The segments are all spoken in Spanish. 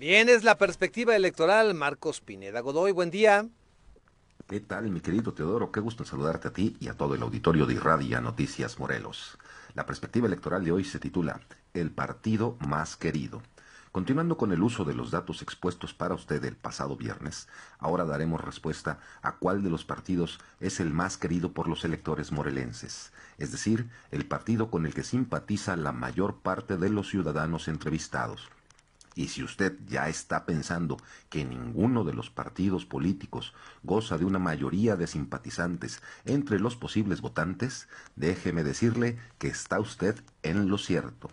Bien, es la perspectiva electoral. Marcos Pineda Godoy, buen día. ¿Qué tal, mi querido Teodoro? Qué gusto saludarte a ti y a todo el auditorio de Irradia Noticias Morelos. La perspectiva electoral de hoy se titula El partido más querido. Continuando con el uso de los datos expuestos para usted el pasado viernes, ahora daremos respuesta a cuál de los partidos es el más querido por los electores morelenses, es decir, el partido con el que simpatiza la mayor parte de los ciudadanos entrevistados. Y si usted ya está pensando que ninguno de los partidos políticos goza de una mayoría de simpatizantes entre los posibles votantes, déjeme decirle que está usted en lo cierto.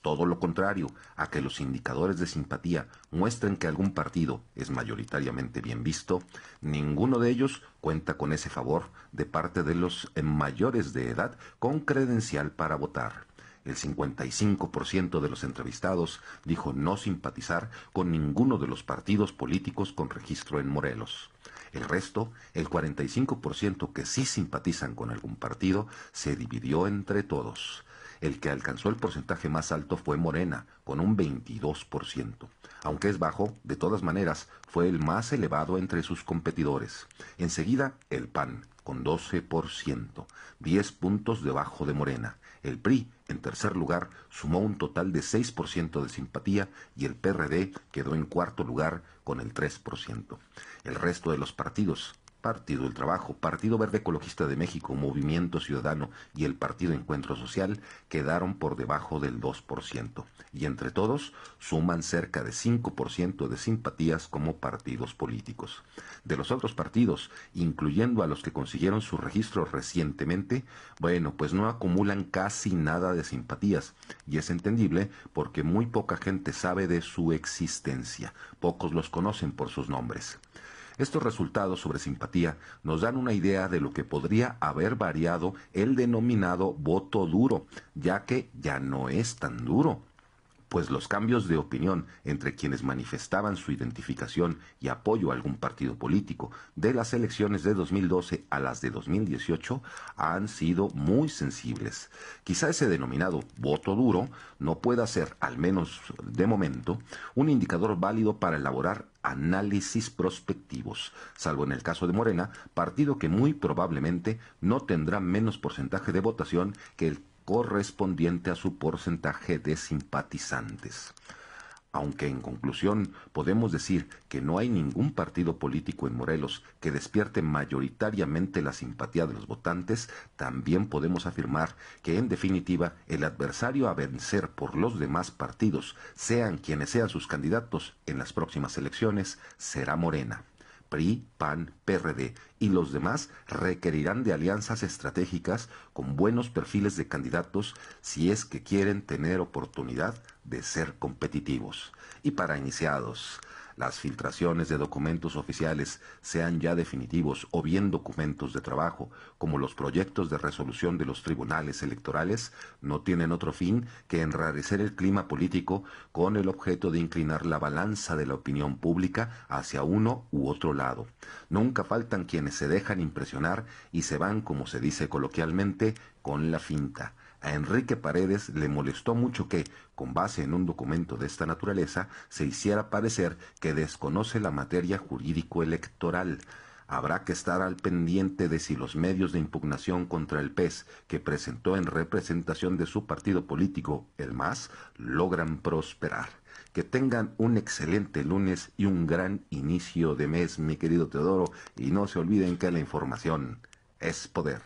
Todo lo contrario a que los indicadores de simpatía muestren que algún partido es mayoritariamente bien visto, ninguno de ellos cuenta con ese favor de parte de los mayores de edad con credencial para votar. El 55% de los entrevistados dijo no simpatizar con ninguno de los partidos políticos con registro en Morelos. El resto, el 45% que sí simpatizan con algún partido, se dividió entre todos. El que alcanzó el porcentaje más alto fue Morena, con un 22%. Aunque es bajo, de todas maneras, fue el más elevado entre sus competidores. Enseguida, el PAN, con 12%, 10 puntos debajo de Morena. El PRI, en tercer lugar, sumó un total de 6% de simpatía y el PRD quedó en cuarto lugar con el 3%. El resto de los partidos Partido del Trabajo, Partido Verde Ecologista de México, Movimiento Ciudadano y el Partido Encuentro Social quedaron por debajo del 2%, y entre todos suman cerca de 5% de simpatías como partidos políticos. De los otros partidos, incluyendo a los que consiguieron su registro recientemente, bueno, pues no acumulan casi nada de simpatías, y es entendible porque muy poca gente sabe de su existencia, pocos los conocen por sus nombres. Estos resultados sobre simpatía nos dan una idea de lo que podría haber variado el denominado voto duro, ya que ya no es tan duro pues los cambios de opinión entre quienes manifestaban su identificación y apoyo a algún partido político de las elecciones de 2012 a las de 2018 han sido muy sensibles. Quizá ese denominado voto duro no pueda ser, al menos de momento, un indicador válido para elaborar análisis prospectivos, salvo en el caso de Morena, partido que muy probablemente no tendrá menos porcentaje de votación que el correspondiente a su porcentaje de simpatizantes. Aunque en conclusión podemos decir que no hay ningún partido político en Morelos que despierte mayoritariamente la simpatía de los votantes, también podemos afirmar que en definitiva el adversario a vencer por los demás partidos, sean quienes sean sus candidatos en las próximas elecciones, será Morena. PRI, PAN, PRD y los demás requerirán de alianzas estratégicas con buenos perfiles de candidatos si es que quieren tener oportunidad de ser competitivos. Y para iniciados, las filtraciones de documentos oficiales, sean ya definitivos o bien documentos de trabajo, como los proyectos de resolución de los tribunales electorales, no tienen otro fin que enrarecer el clima político con el objeto de inclinar la balanza de la opinión pública hacia uno u otro lado. Nunca faltan quienes se dejan impresionar y se van, como se dice coloquialmente, con la finta. A Enrique Paredes le molestó mucho que, con base en un documento de esta naturaleza, se hiciera parecer que desconoce la materia jurídico-electoral. Habrá que estar al pendiente de si los medios de impugnación contra el PES, que presentó en representación de su partido político, el MAS, logran prosperar. Que tengan un excelente lunes y un gran inicio de mes, mi querido Teodoro, y no se olviden que la información es poder.